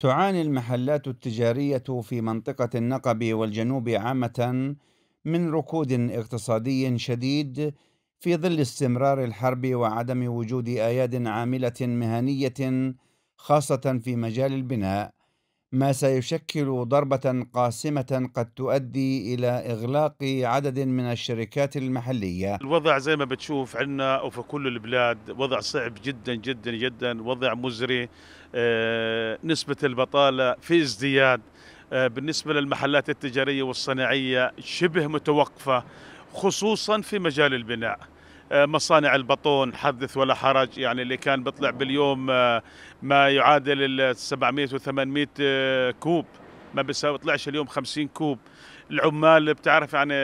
تعاني المحلات التجارية في منطقة النقب والجنوب عامة من ركود اقتصادي شديد في ظل استمرار الحرب وعدم وجود اياد عامله مهنيه خاصه في مجال البناء ما سيشكل ضربة قاسمة قد تؤدي إلى إغلاق عدد من الشركات المحلية الوضع زي ما بتشوف عندنا وفي كل البلاد وضع صعب جدا جدا جدا وضع مزري آه، نسبة البطالة في ازدياد آه، بالنسبة للمحلات التجارية والصناعية شبه متوقفة خصوصا في مجال البناء آه، مصانع البطون حدث ولا حرج يعني اللي كان بيطلع باليوم آه، ما يعادل 700 و800 آه، كوب ما بيساوي طلعش اليوم 50 كوب العمال بتعرف يعني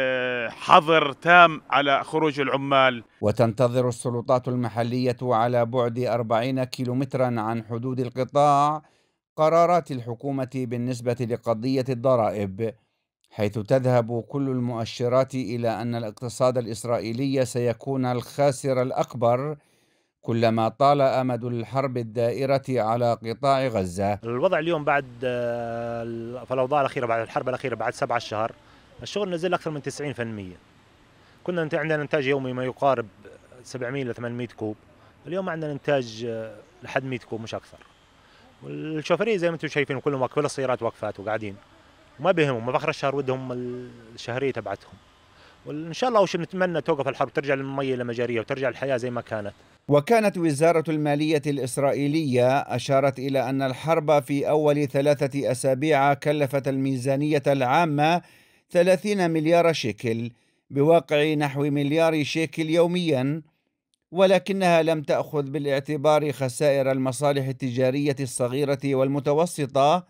حظر تام على خروج العمال وتنتظر السلطات المحلية على بعد 40 كيلومترا عن حدود القطاع قرارات الحكومة بالنسبة لقضية الضرائب حيث تذهب كل المؤشرات الى ان الاقتصاد الاسرائيلي سيكون الخاسر الاكبر كلما طال امد الحرب الدائره على قطاع غزه. الوضع اليوم بعد آه، الاوضاع الاخيره بعد الحرب الاخيره بعد سبعة اشهر الشغل نزل اكثر من 90%. كنا عندنا انتاج يومي ما يقارب 700 ل 800 كوب، اليوم عندنا انتاج آه، لحد 100 كوب مش اكثر. والشوفريه زي ما انتم شايفين كلهم كل السيارات وقفات وقاعدين. وما بيهمهم باخر الشهر ودهم الشهريه تبعتهم وان شاء الله وش نتمنى توقف الحرب ترجع الميه لمجاريه وترجع الحياه زي ما كانت وكانت وزارة المالية الإسرائيلية أشارت إلى أن الحرب في أول ثلاثة أسابيع كلفت الميزانية العامة 30 مليار شيكل بواقع نحو مليار شيكل يوميا ولكنها لم تأخذ بالاعتبار خسائر المصالح التجارية الصغيرة والمتوسطة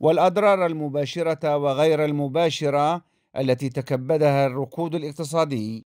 والاضرار المباشره وغير المباشره التي تكبدها الركود الاقتصادي